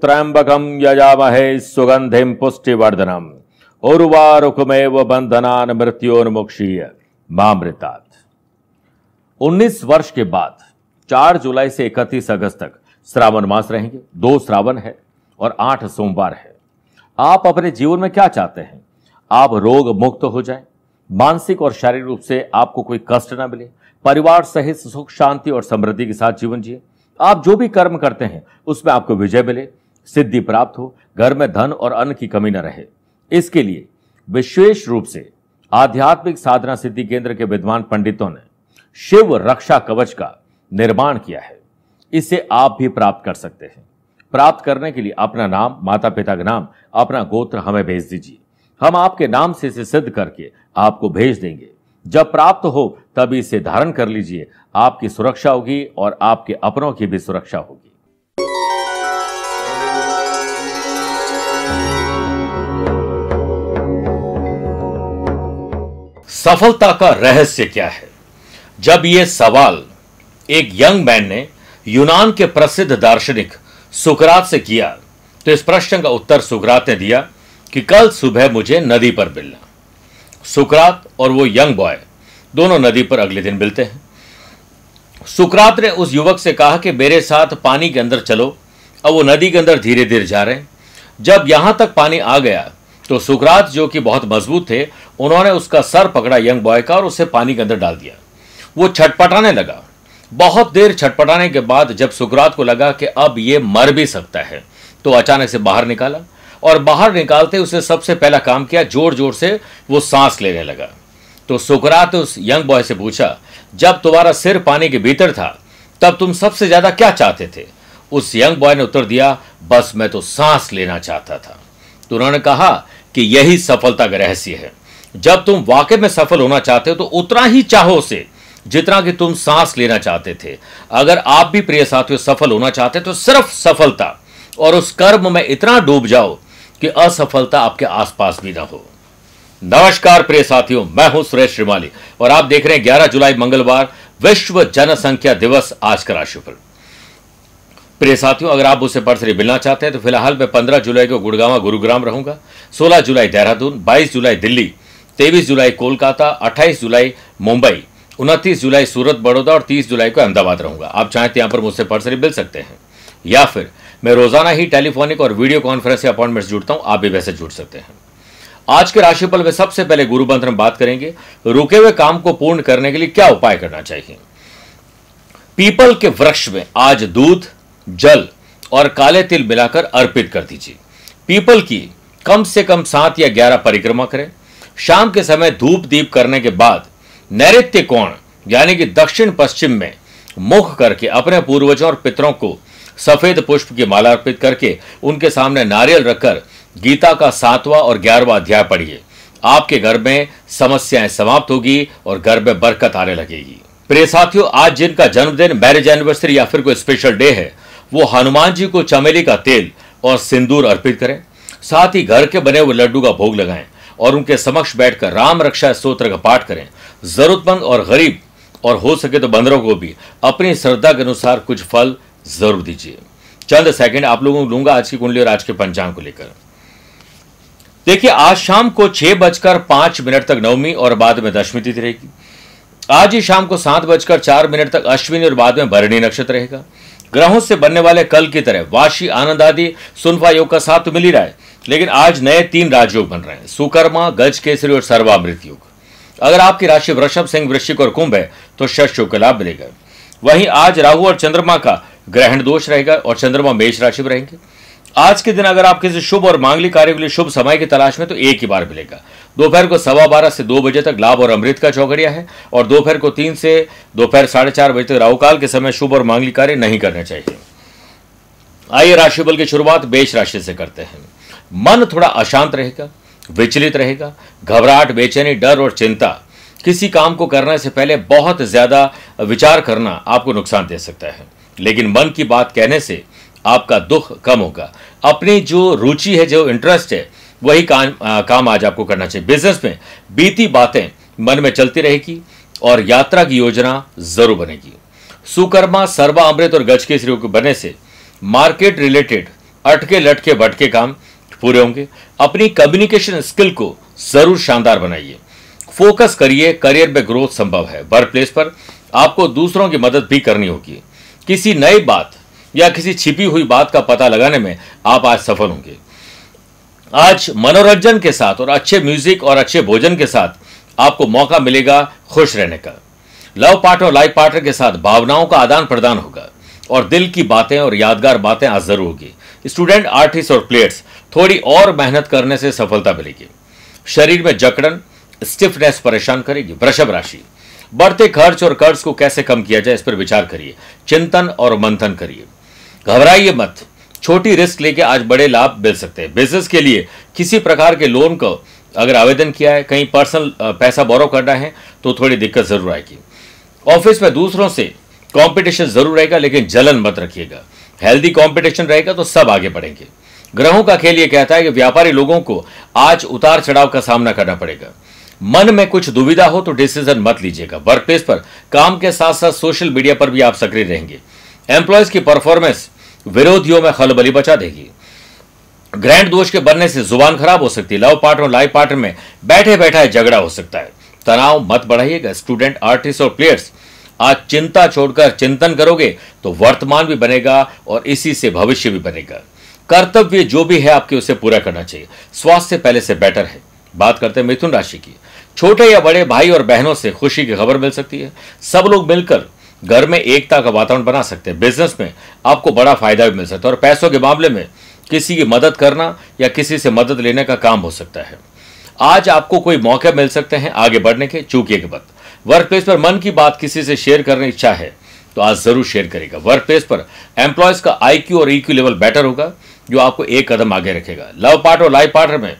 त्र्यंबकम यजामहे सुगंधिम पुष्टिवर्धनम उर्वारुकमेव बंधनान मृत्योन्मुक्षीय मामृतात् 19 वर्ष के बाद 4 जुलाई से 31 अगस्त तक श्रावण मास रहेंगे दो श्रावण है और आठ सोमवार है आप अपने जीवन में क्या चाहते हैं आप रोग मुक्त हो जाए मानसिक और शारीरिक रूप से आपको कोई कष्ट ना मिले परिवार सहित सुख शांति और समृद्धि के साथ जीवन जिए आप जो भी कर्म करते हैं उसमें आपको विजय मिले सिद्धि प्राप्त हो घर में धन और अन्न की कमी न रहे इसके लिए विशेष रूप से आध्यात्मिक साधना सिद्धि केंद्र के विद्वान पंडितों ने शिव रक्षा कवच का निर्माण किया है इसे आप भी प्राप्त कर सकते हैं प्राप्त करने के लिए अपना नाम माता पिता का नाम अपना गोत्र हमें भेज दीजिए हम आपके नाम से इसे सिद्ध करके आपको भेज देंगे जब प्राप्त हो तब इसे धारण कर लीजिए आपकी सुरक्षा होगी और आपके अपनों की भी सुरक्षा होगी सफलता का रहस्य क्या है जब यह सवाल एक यंग मैन ने यूनान के प्रसिद्ध दार्शनिक सुकरात से किया तो इस प्रश्न का उत्तर सुकरात ने दिया कि कल सुबह मुझे नदी पर मिलना सुकरात और वो यंग बॉय दोनों नदी पर अगले दिन मिलते हैं सुकरात ने उस युवक से कहा कि मेरे साथ पानी के अंदर चलो अब वो नदी के अंदर धीरे धीरे जा रहे हैं जब यहां तक पानी आ गया तो सुकरात जो कि बहुत मजबूत थे उन्होंने उसका सर पकड़ा यंग बॉय का और उसे पानी के अंदर डाल दिया वो छटपटाने लगा बहुत देर छटपटाने के बाद जब सुकरात को लगा कि अब ये मर भी सकता है तो अचानक से बाहर निकाला और बाहर निकालते उसने सबसे पहला काम किया जोर जोर से वो सांस लेने लगा तो सुकरात उस यंग बॉय से पूछा जब तुम्हारा सिर पानी के भीतर था तब तुम सबसे ज्यादा क्या चाहते थे उस यंग बॉय ने उत्तर दिया बस मैं तो सांस लेना चाहता था तो उन्होंने कहा कि यही सफलता का रहस्य है जब तुम वाकई में सफल होना चाहते हो तो उतना ही चाहो से जितना कि तुम सांस लेना चाहते थे अगर आप भी प्रिय साथियों सफल होना चाहते तो सिर्फ सफलता और उस कर्म में इतना डूब जाओ कि असफलता आपके आसपास भी ना हो नमस्कार प्रिय साथियों मैं हूं सुरेश श्रीमाली और आप देख रहे हैं 11 जुलाई मंगलवार विश्व जनसंख्या दिवस आज का राशिफल प्रिय साथियों अगर आप उसे पर्सनली मिलना चाहते हैं तो फिलहाल मैं 15 जुलाई को गुड़गावा गुरुग्राम रहूंगा 16 जुलाई देहरादून 22 जुलाई दिल्ली 23 जुलाई कोलकाता 28 जुलाई मुंबई उनतीस जुलाई सूरत बड़ौदा और तीस जुलाई को अहमदाबाद रहूंगा आप चाहें तो यहां पर मुझसे पर्सनली मिल सकते हैं या फिर मैं रोजाना ही टेलीफोनिक और वीडियो कॉन्फ्रेंस या अपॉइंटमेंट्स जुड़ता हूँ आप भी वैसे जुड़ सकते हैं आज के राशिफल में सबसे पहले गुरु मंत्र में बात करेंगे रुके हुए काम को पूर्ण करने के लिए क्या उपाय करना चाहिए पीपल के वृक्ष में आज दूध जल और काले तिल मिलाकर अर्पित कर दीजिए पीपल की कम से कम सात या ग्यारह परिक्रमा करें शाम के समय धूप दीप करने के बाद नैत्य कोण यानी कि दक्षिण पश्चिम में मुख करके अपने पूर्वजों और पितरों को सफेद पुष्प की माला अर्पित करके उनके सामने नारियल रखकर गीता का सातवा और ग्यारहवा अध्याय पढ़िए आपके घर में समस्याएं समाप्त होगी और घर में बरकत आने लगेगी प्रिय साथियों आज जिनका जन्मदिन मैरिज एनिवर्सरी या फिर कोई स्पेशल डे है वो हनुमान जी को चमेली का तेल और सिंदूर अर्पित करें साथ ही घर के बने हुए लड्डू का भोग लगाएं और उनके समक्ष बैठकर राम रक्षा स्त्रोत्र का पाठ करें जरूरतमंद और गरीब और हो सके तो बंदरों को भी अपनी श्रद्धा के अनुसार कुछ फल जरूर दीजिए चंद सेकंड आप लोगों को लूंगा आज की कुंडली और आज के पंचांग को लेकर देखिए आज शाम को छह बजकर पांच मिनट तक नवमी और बाद में दशमी तिथि रहेगी आज ही शाम को सात बजकर चार मिनट तक अश्विनी और बाद में भरणी नक्षत्र रहेगा ग्रहों से बनने वाले कल की तरह वाशी आनंद आदि सुनफा योग का साथ मिल ही रहा है लेकिन आज नए तीन राजयोग बन रहे हैं सुकर्मा गज केसरी और सर्वामृत योग अगर आपकी राशि वृषभ सिंह वृश्चिक और कुंभ है तो शश योग का लाभ मिलेगा वहीं आज राहु और चंद्रमा का ग्रहण दोष रहेगा और चंद्रमा मेष राशि में रहेंगे आज के दिन अगर आप किसी शुभ और मांगलिक कार्य के लिए शुभ समय की तलाश में तो एक ही बार मिलेगा दोपहर को सवा बारह से दो बजे तक लाभ और अमृत का चौकड़िया है और दोपहर को तीन से दोपहर साढ़े चार बजे तक राहुकाल के समय शुभ और मांगलिक कार्य नहीं करना चाहिए आइए राशि बल की शुरुआत बेश राशि से करते हैं मन थोड़ा अशांत रहेगा विचलित रहेगा घबराहट बेचैनी डर और चिंता किसी काम को करने से पहले बहुत ज्यादा विचार करना आपको नुकसान दे सकता है लेकिन मन की बात कहने से आपका दुख कम होगा अपनी जो रुचि है जो इंटरेस्ट है वही काम आ, काम आज आपको करना चाहिए बिजनेस में बीती बातें मन में चलती रहेगी और यात्रा की योजना जरूर बनेगी सुकर्मा सर्वा अमृत और गज के श्री बने से मार्केट रिलेटेड अटके लटके भटके काम पूरे होंगे अपनी कम्युनिकेशन स्किल को जरूर शानदार बनाइए फोकस करिए करियर में ग्रोथ संभव है वर्क प्लेस पर आपको दूसरों की मदद भी करनी होगी किसी नई बात या किसी छिपी हुई बात का पता लगाने में आप आज सफल होंगे आज मनोरंजन के साथ और अच्छे म्यूजिक और अच्छे भोजन के साथ आपको मौका मिलेगा खुश रहने का लव पार्टनर लाइफ पार्टनर के साथ भावनाओं का आदान प्रदान होगा और दिल की बातें और यादगार बातें आज जरूर होगी स्टूडेंट आर्टिस्ट और प्लेयर्स थोड़ी और मेहनत करने से सफलता मिलेगी शरीर में जकड़न स्टिफनेस परेशान करेगी वृषभ राशि बढ़ते खर्च और कर्ज को कैसे कम किया जाए इस पर विचार करिए चिंतन और मंथन करिए घबराइए मत छोटी रिस्क लेके आज बड़े लाभ मिल सकते हैं बिजनेस के लिए किसी प्रकार के लोन को अगर आवेदन किया है कहीं पर्सनल पैसा बोरो करना है तो थोड़ी दिक्कत जरूर आएगी ऑफिस में दूसरों से कंपटीशन जरूर रहेगा लेकिन जलन मत रखिएगा हेल्दी कंपटीशन रहेगा तो सब आगे बढ़ेंगे ग्रहों का खेल ये कहता है कि व्यापारी लोगों को आज उतार चढ़ाव का सामना करना पड़ेगा मन में कुछ दुविधा हो तो डिसीजन मत लीजिएगा वर्क प्लेस पर काम के साथ साथ सोशल मीडिया पर भी आप सक्रिय रहेंगे एम्प्लॉयज की परफॉर्मेंस विरोधियों में खलबली बचा देगी ग्रैंड दोष के बनने से जुबान खराब हो सकती है लव पार्टनर और लाइफ पार्टनर में बैठे बैठा झगड़ा हो सकता है तनाव मत बढ़ाइएगा स्टूडेंट आर्टिस्ट और प्लेयर्स आज चिंता छोड़कर चिंतन करोगे तो वर्तमान भी बनेगा और इसी से भविष्य भी बनेगा कर्तव्य जो भी है आपके उसे पूरा करना चाहिए स्वास्थ्य पहले से बेटर है बात करते हैं मिथुन राशि की छोटे या बड़े भाई और बहनों से खुशी की खबर मिल सकती है सब लोग मिलकर घर में एकता का वातावरण बना सकते हैं बिजनेस में आपको बड़ा फायदा भी मिल सकता है और पैसों के मामले में किसी की मदद करना या किसी से मदद लेने का काम हो सकता है आज आपको कोई मौके मिल सकते हैं आगे बढ़ने के चूकिए के बाद वर्क प्लेस पर मन की बात किसी से शेयर करने इच्छा है तो आज जरूर शेयर करेगा वर्क प्लेस पर एम्प्लॉयज का आई और ई लेवल बेटर होगा जो आपको एक कदम आगे रखेगा लव पार्ट और लाइफ पार्टनर में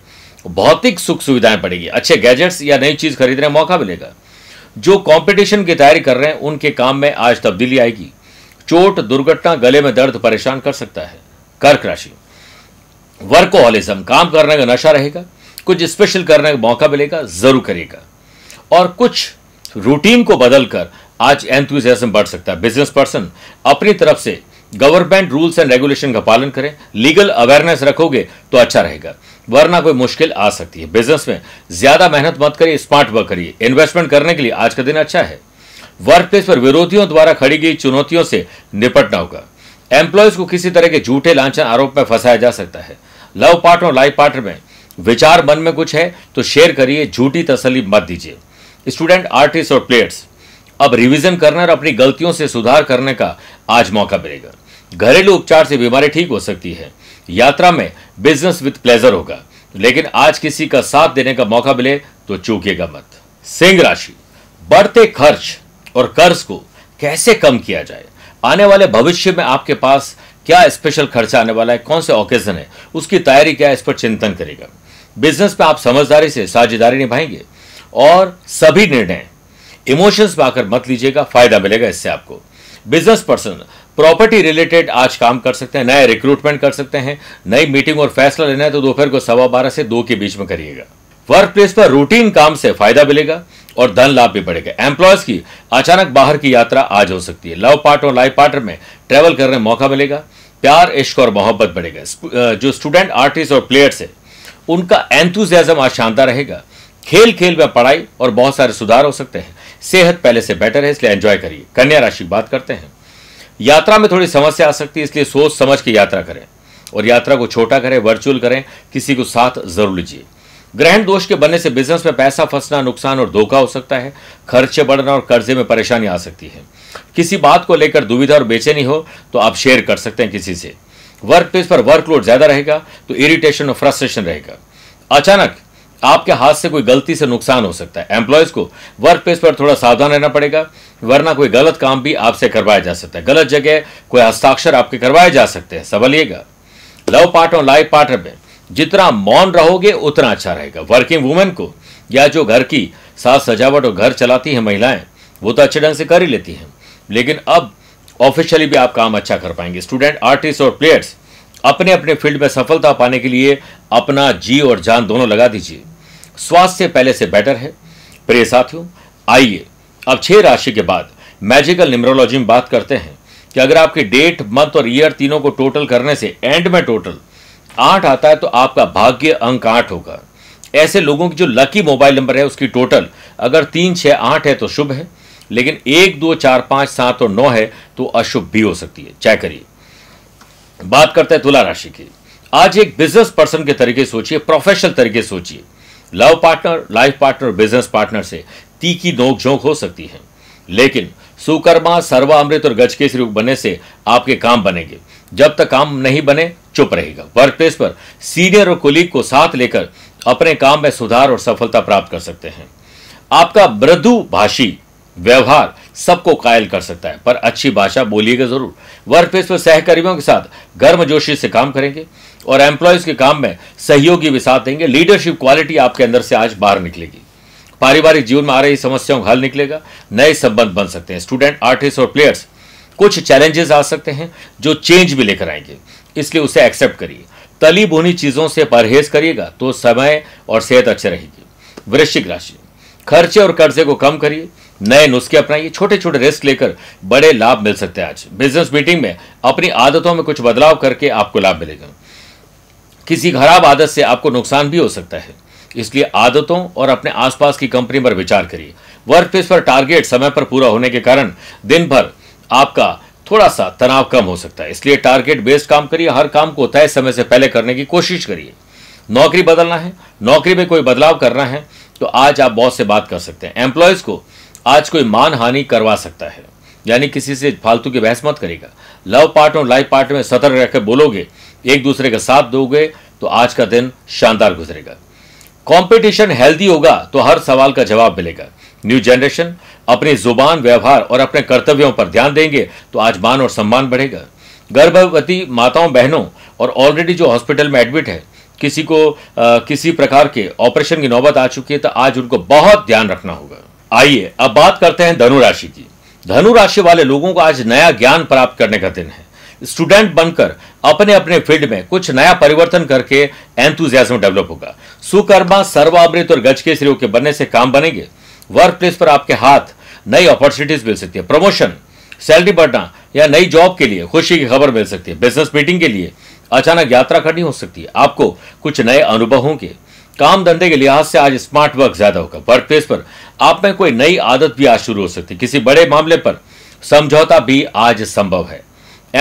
भौतिक सुख सुविधाएं पड़ेगी अच्छे गैजेट्स या नई चीज खरीदने का मौका मिलेगा जो कंपटीशन की तैयारी कर रहे हैं उनके काम में आज तब्दीली आएगी चोट दुर्घटना गले में दर्द परेशान कर सकता है कर्क राशि वर्कोहॉलिज्म काम करने का नशा रहेगा कुछ स्पेशल करने का मौका मिलेगा जरूर करेगा और कुछ रूटीन को बदलकर आज एंथम बढ़ सकता है बिजनेस पर्सन अपनी तरफ से गवर्नमेंट रूल्स एंड रेगुलेशन का पालन करें लीगल अवेयरनेस रखोगे तो अच्छा रहेगा वरना कोई मुश्किल आ सकती है बिजनेस में ज्यादा मेहनत मत करिए स्मार्ट वर्क करिए इन्वेस्टमेंट करने के लिए आज का दिन अच्छा है वर्क प्लेस पर विरोधियों द्वारा खड़ी गई चुनौतियों से निपटना होगा एम्प्लॉयज को किसी तरह के झूठे लांछन आरोप में फंसाया जा सकता है लव पार्टनर और लाइफ पार्टनर में विचार मन में कुछ है तो शेयर करिए झूठी तसली मत दीजिए स्टूडेंट आर्टिस्ट और प्लेयर्स अब रिविजन करने और अपनी गलतियों से सुधार करने का आज मौका मिलेगा घरेलू उपचार से बीमारी ठीक हो सकती है यात्रा में बिजनेस विद प्लेजर होगा लेकिन आज किसी का साथ देने का मौका मिले तो चूकेगा मत सिंह राशि बढ़ते खर्च और कर्ज को कैसे कम किया जाए आने वाले भविष्य में आपके पास क्या स्पेशल खर्चा आने वाला है कौन से ओकेजन है उसकी तैयारी क्या है इस पर चिंतन करेगा बिजनेस में आप समझदारी से साझेदारी निभाएंगे और सभी निर्णय इमोशंस में आकर मत लीजिएगा फायदा मिलेगा इससे आपको बिजनेस पर्सन प्रॉपर्टी रिलेटेड आज काम कर सकते हैं नया रिक्रूटमेंट कर सकते हैं नई मीटिंग और फैसला लेना है तो दोपहर को सवा बारह से दो के बीच में करिएगा वर्क प्लेस पर रूटीन काम से फायदा मिलेगा और धन लाभ भी बढ़ेगा एम्प्लॉयज की अचानक बाहर की यात्रा आज हो सकती है लव पार्ट और लाइफ पार्टनर में ट्रेवल करने मौका मिलेगा प्यार इश्क और मोहब्बत बढ़ेगा जो स्टूडेंट आर्टिस्ट और प्लेयर्स है उनका एंथुजियाजम आज शानदार रहेगा खेल खेल में पढ़ाई और बहुत सारे सुधार हो सकते हैं सेहत पहले से बेटर है इसलिए एंजॉय करिए कन्या राशि बात करते हैं यात्रा में थोड़ी समस्या आ सकती है इसलिए सोच समझ के यात्रा करें और यात्रा को छोटा करें वर्चुअल करें किसी को साथ जरूर लीजिए ग्रहण दोष के बनने से बिजनेस में पैसा फंसना नुकसान और धोखा हो सकता है खर्चे बढ़ना और कर्जे में परेशानी आ सकती है किसी बात को लेकर दुविधा और बेचैनी हो तो आप शेयर कर सकते हैं किसी से वर्क प्लेस पर वर्कलोड ज्यादा रहेगा तो इरिटेशन और फ्रस्ट्रेशन रहेगा अचानक आपके हाथ से कोई गलती से नुकसान हो सकता है एम्प्लॉयज़ को वर्क प्लेस पर थोड़ा सावधान रहना पड़ेगा वरना कोई गलत काम भी आपसे करवाया जा सकता है गलत जगह कोई हस्ताक्षर आपके करवाए जा सकते हैं संभलिएगा लव पार्टनर लाइफ पार्टनर में जितना मौन रहोगे उतना अच्छा रहेगा वर्किंग वुमेन को या जो घर की साज सजावट और घर चलाती हैं महिलाएं वो तो अच्छे ढंग से कर ही लेती हैं लेकिन अब ऑफिशियली भी आप काम अच्छा कर पाएंगे स्टूडेंट आर्टिस्ट और प्लेयर्स अपने अपने फील्ड में सफलता पाने के लिए अपना जी और जान दोनों लगा दीजिए स्वास्थ्य पहले से बेटर है प्रिय साथियों आइए अब छह राशि के बाद मैजिकल न्यूमरोलॉजी में बात करते हैं कि अगर आपके डेट मंथ और ईयर तीनों को टोटल करने से एंड में टोटल आठ आता है तो आपका भाग्य अंक आठ होगा ऐसे लोगों की जो लकी मोबाइल नंबर है उसकी टोटल अगर तीन छः आठ है तो शुभ है लेकिन एक दो चार पाँच सात और नौ है तो अशुभ भी हो सकती है चेक करिए बात करते हैं तुला राशि की आज एक बिजनेस पर्सन के तरीके सोचिए प्रोफेशनल तरीके सोचिए love partner life partner business partner से तीखी नोकझोंक हो सकती है लेकिन सुकर्मा सर्वा अमृत और गज केसरी बनने से आपके काम बनेंगे जब तक काम नहीं बने चुप रहेगा वर्क प्लेस पर सीनियर और कोलीग को साथ लेकर अपने काम में सुधार और सफलता प्राप्त कर सकते हैं आपका मृदु भाषी व्यवहार सबको कायल कर सकता है पर अच्छी भाषा बोलिएगा जरूर वर्क प्लेस पर सहकर्मियों के साथ गर्मजोशी से काम करेंगे और एम्प्लॉयज के काम में सहयोगी भी साथ देंगे लीडरशिप क्वालिटी आपके अंदर से आज बाहर निकलेगी पारिवारिक जीवन में आ रही समस्याओं का हल निकलेगा नए संबंध बन सकते हैं स्टूडेंट आर्टिस्ट और प्लेयर्स कुछ चैलेंजेस आ सकते हैं जो चेंज भी लेकर आएंगे इसलिए उसे एक्सेप्ट करिए तली भुनी चीज़ों से परहेज करिएगा तो समय और सेहत अच्छे रहेगी वृश्चिक राशि खर्चे और कर्जे को कम करिए नए नुस्खे अपनाइए छोटे छोटे रिस्क लेकर बड़े लाभ मिल सकते हैं आज बिजनेस मीटिंग में अपनी आदतों में कुछ बदलाव करके आपको लाभ मिलेगा किसी खराब आदत से आपको नुकसान भी हो सकता है इसलिए आदतों और अपने आसपास की कंपनी पर विचार करिए वर्क प्लेस पर टारगेट समय पर पूरा होने के कारण दिन भर आपका थोड़ा सा तनाव कम हो सकता है इसलिए टारगेट बेस्ड काम करिए हर काम को तय समय से पहले करने की कोशिश करिए नौकरी बदलना है नौकरी में कोई बदलाव करना है तो आज आप बॉस से बात कर सकते हैं एम्प्लॉयज़ को आज कोई मान हानि करवा सकता है यानी किसी से फालतू की बहस मत करेगा लव पार्ट और लाइफ पार्ट में सतर्क रहकर बोलोगे एक दूसरे का साथ दोगे तो आज का दिन शानदार गुजरेगा कंपटीशन हेल्दी होगा तो हर सवाल का जवाब मिलेगा न्यू जनरेशन अपनी जुबान व्यवहार और अपने कर्तव्यों पर ध्यान देंगे तो आज मान और सम्मान बढ़ेगा गर्भवती माताओं बहनों और ऑलरेडी जो हॉस्पिटल में एडमिट है किसी को आ, किसी प्रकार के ऑपरेशन की नौबत आ चुकी है तो आज उनको बहुत ध्यान रखना होगा आइए अब बात करते हैं धनु राशि की धनु राशि वाले लोगों को आज नया ज्ञान प्राप्त करने का दिन है स्टूडेंट बनकर अपने अपने फील्ड में कुछ नया परिवर्तन करके एंथुजियाज्म डेवलप होगा सुकर्मा सर्वामृत और गज के श्रेय के बनने से काम बनेंगे वर्क प्लेस पर आपके हाथ नई अपॉर्चुनिटीज मिल सकती है प्रमोशन सैलरी बढ़ना या नई जॉब के लिए खुशी की खबर मिल सकती है बिजनेस मीटिंग के लिए अचानक यात्रा करनी हो सकती है आपको कुछ नए अनुभव होंगे काम धंधे के लिहाज से आज स्मार्ट वर्क ज्यादा होगा वर्क प्लेस पर आप में कोई नई आदत भी आज शुरू हो सकती है किसी बड़े मामले पर समझौता भी आज संभव है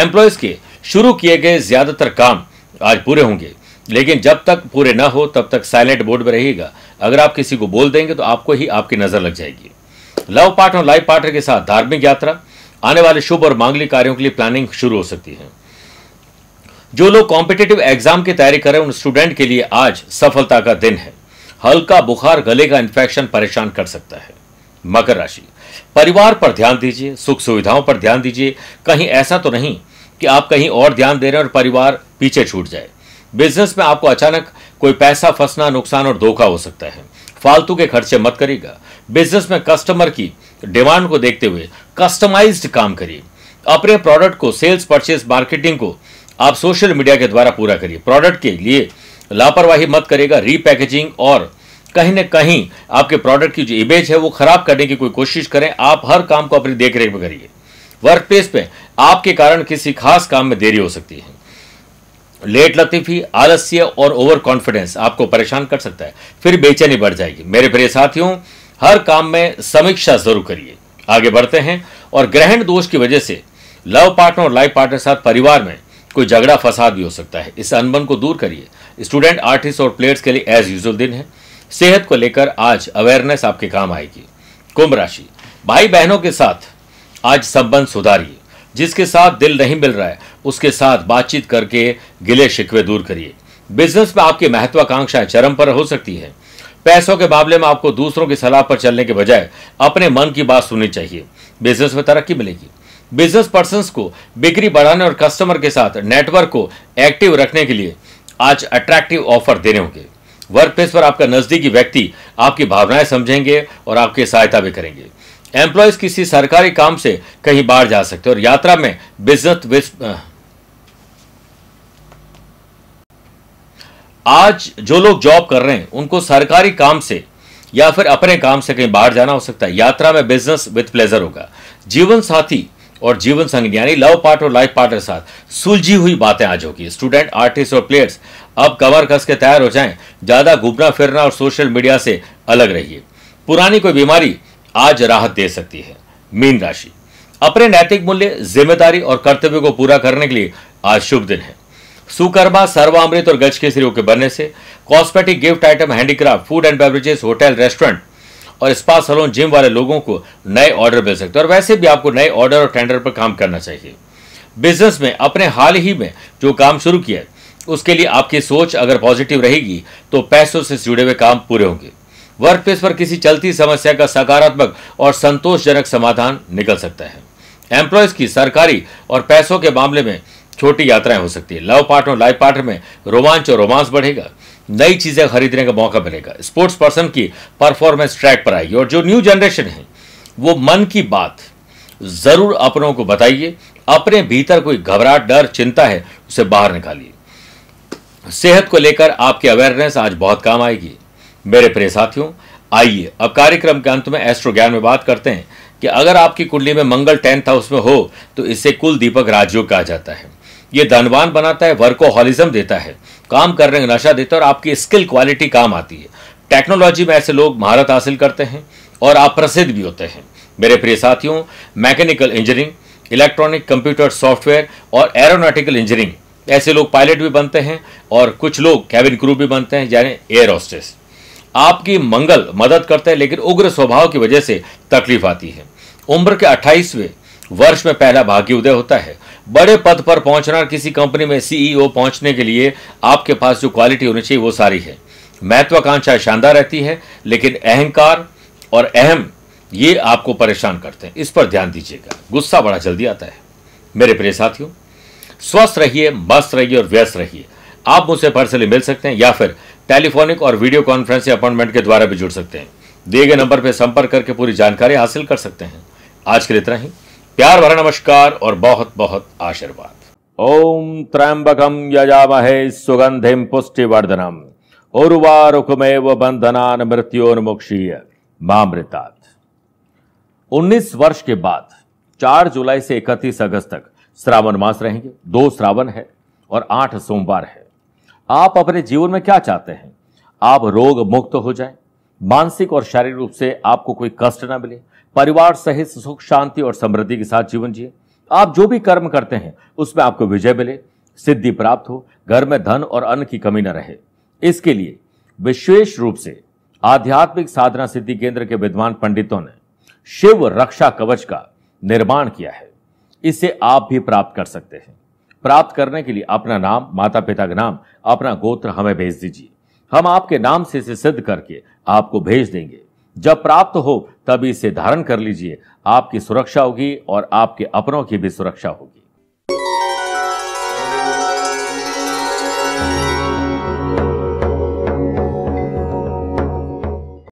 एम्प्लॉयज के शुरू किए गए ज्यादातर काम आज पूरे होंगे लेकिन जब तक पूरे ना हो तब तक साइलेंट बोर्ड में रहिएगा अगर आप किसी को बोल देंगे तो आपको ही आपकी नजर लग जाएगी लव पार्टनर और लाइफ पार्टनर के साथ धार्मिक यात्रा आने वाले शुभ और मांगलिक कार्यों के लिए प्लानिंग शुरू हो सकती है जो लोग कॉम्पिटेटिव एग्जाम की तैयारी कर रहे हैं उन स्टूडेंट के लिए आज सफलता का दिन है हल्का बुखार गले का इन्फेक्शन परेशान कर सकता है मकर राशि परिवार पर ध्यान दीजिए सुख सुविधाओं पर ध्यान दीजिए कहीं ऐसा तो नहीं कि आप कहीं और ध्यान दे रहे हैं और परिवार पीछे छूट जाए बिजनेस में आपको अचानक कोई पैसा फंसना नुकसान और धोखा हो सकता है फालतू के खर्चे मत करिएगा बिजनेस में कस्टमर की डिमांड को देखते हुए कस्टमाइज काम करिए अपने प्रोडक्ट को सेल्स परचेस मार्केटिंग को आप सोशल मीडिया के द्वारा पूरा करिए प्रोडक्ट के लिए लापरवाही मत करेगा रीपैकेजिंग और कहीं ना कहीं आपके प्रोडक्ट की जो इमेज है वो खराब करने की कोई कोशिश करें आप हर काम को अपनी देख रेख में करिए वर्क प्लेस पर आपके कारण किसी खास काम में देरी हो सकती है लेट लतीफ़ी आलस्य और ओवर कॉन्फिडेंस आपको परेशान कर सकता है फिर बेचैनी बढ़ जाएगी मेरे प्रिय साथियों हर काम में समीक्षा जरूर करिए आगे बढ़ते हैं और ग्रहण दोष की वजह से लव पार्टनर और लाइफ पार्टनर साथ परिवार में कोई झगड़ा फसाद भी हो सकता है इस अनबन को दूर करिए स्टूडेंट आर्टिस्ट और प्लेयर्स के लिए एज यूजल दिन है सेहत को लेकर आज अवेयरनेस आपके काम आएगी कुंभ राशि भाई बहनों के साथ आज संबंध सुधारिए जिसके साथ दिल नहीं मिल रहा है उसके साथ बातचीत करके गिले शिकवे दूर करिए बिजनेस में आपकी महत्वाकांक्षाएं चरम पर हो सकती है पैसों के मामले में आपको दूसरों की सलाह पर चलने के बजाय अपने मन की बात सुननी चाहिए बिजनेस में तरक्की मिलेगी बिजनेस पर्सन को बिक्री बढ़ाने और कस्टमर के साथ नेटवर्क को एक्टिव रखने के लिए आज अट्रैक्टिव ऑफर देने होंगे वर्क प्लेस पर आपका नजदीकी व्यक्ति आपकी भावनाएं समझेंगे और आपकी सहायता भी करेंगे एम्प्लॉयज किसी सरकारी काम से कहीं बाहर जा सकते हैं और यात्रा में बिजनेस आज जो लोग जॉब कर रहे हैं उनको सरकारी काम से या फिर अपने काम से कहीं बाहर जाना हो सकता है यात्रा में बिजनेस विथ प्लेजर होगा जीवन साथी और जीवन संज्ञानी यानी लव पार्ट और लाइफ पार्टनर साथ सुलझी हुई बातें आज होगी स्टूडेंट आर्टिस्ट और प्लेयर्स अब कवर कस के तैयार हो जाए ज़्यादा घूमना फिरना और सोशल मीडिया से अलग रहिए पुरानी कोई बीमारी आज राहत दे सकती है मीन राशि अपने नैतिक मूल्य जिम्मेदारी और कर्तव्य को पूरा करने के लिए आज शुभ दिन है सुकर्मा सर्वामृत और गज के के बनने से cosmetic gift item handicraft food and beverages hotel restaurant और स्पा सलोन जिम वाले लोगों को नए ऑर्डर मिल सकते हैं और वैसे भी आपको नए ऑर्डर और टेंडर पर काम करना चाहिए बिजनेस में अपने हाल ही में जो काम शुरू किया है उसके लिए आपकी सोच अगर पॉजिटिव रहेगी तो पैसों से जुड़े हुए काम पूरे होंगे वर्क प्लेस पर किसी चलती समस्या का सकारात्मक और संतोषजनक समाधान निकल सकता है एम्प्लॉयज की सरकारी और पैसों के मामले में छोटी यात्राएं हो सकती है लव पार्टनर और लाइफ पार्टनर में रोमांच और रोमांस बढ़ेगा नई चीजें खरीदने का मौका मिलेगा स्पोर्ट्स पर्सन की परफॉर्मेंस ट्रैक पर आएगी और जो न्यू जनरेशन है वो मन की बात जरूर अपनों को बताइए अपने भीतर कोई घबराहट डर चिंता है उसे बाहर निकालिए सेहत को लेकर आपकी अवेयरनेस आज बहुत काम आएगी मेरे प्रिय साथियों आइए अब कार्यक्रम के अंत में एस्ट्रो ज्ञान में बात करते हैं कि अगर आपकी कुंडली में मंगल टेंथ हाउस में हो तो इससे कुल दीपक राजयोग कहा जाता है ये धनवान बनाता है वर्कोहॉलिज्म देता है काम करने का नशा देता है और आपकी स्किल क्वालिटी काम आती है टेक्नोलॉजी में ऐसे लोग महारत हासिल करते हैं और आप प्रसिद्ध भी होते हैं मेरे प्रिय साथियों mechanical engineering electronic computer software और एरोनॉटिकल इंजीनियरिंग ऐसे लोग पायलट भी बनते हैं और कुछ लोग कैबिन क्रू भी बनते हैं यानी एयर होस्टेस आपकी मंगल मदद करते हैं लेकिन उग्र स्वभाव की वजह से तकलीफ आती है उम्र के अट्ठाईसवें वर्ष में पहला भाग्य उदय होता है बड़े पद पर पहुंचना किसी कंपनी में सीईओ e पहुंचने के लिए आपके पास जो क्वालिटी होनी चाहिए वो सारी है महत्वाकांक्षा शानदार रहती है लेकिन अहंकार और अहम ये आपको परेशान करते हैं इस पर ध्यान दीजिएगा गुस्सा बड़ा जल्दी आता है मेरे प्रिय साथियों स्वस्थ रहिए मस्त रहिए और व्यस्त रहिए आप मुझसे पर्सनली मिल सकते हैं या फिर टेलीफोनिक और वीडियो कॉन्फ्रेंस अपॉइंटमेंट के द्वारा भी जुड़ सकते हैं दिए गए नंबर पर संपर्क करके पूरी जानकारी हासिल कर सकते हैं आज के लिए इतना ही प्यार भरा नमस्कार और बहुत बहुत आशीर्वाद ओम त्रम्बकम यजामहे सुगंधिम पुष्टिवर्धनम उर्वारुकमेव बंधनान मृत्योन्मुक्षीय मामृतात् 19 वर्ष के बाद 4 जुलाई से 31 अगस्त तक श्रावण मास रहेंगे दो श्रावण है और आठ सोमवार है आप अपने जीवन में क्या चाहते हैं आप रोग मुक्त हो जाएं मानसिक और शारीरिक रूप से आपको कोई कष्ट ना मिले परिवार सहित सुख शांति और समृद्धि के साथ जीवन जिए आप जो भी कर्म करते हैं उसमें आपको विजय मिले सिद्धि प्राप्त हो घर में धन और अन्न की कमी न रहे इसके लिए विशेष रूप से आध्यात्मिक साधना सिद्धि केंद्र के विद्वान पंडितों ने शिव रक्षा कवच का निर्माण किया है इसे आप भी प्राप्त कर सकते हैं प्राप्त करने के लिए अपना नाम माता पिता का नाम अपना गोत्र हमें भेज दीजिए हम आपके नाम से इसे सिद्ध करके आपको भेज देंगे जब प्राप्त हो तभी इसे धारण कर लीजिए आपकी सुरक्षा होगी और आपके अपनों की भी सुरक्षा होगी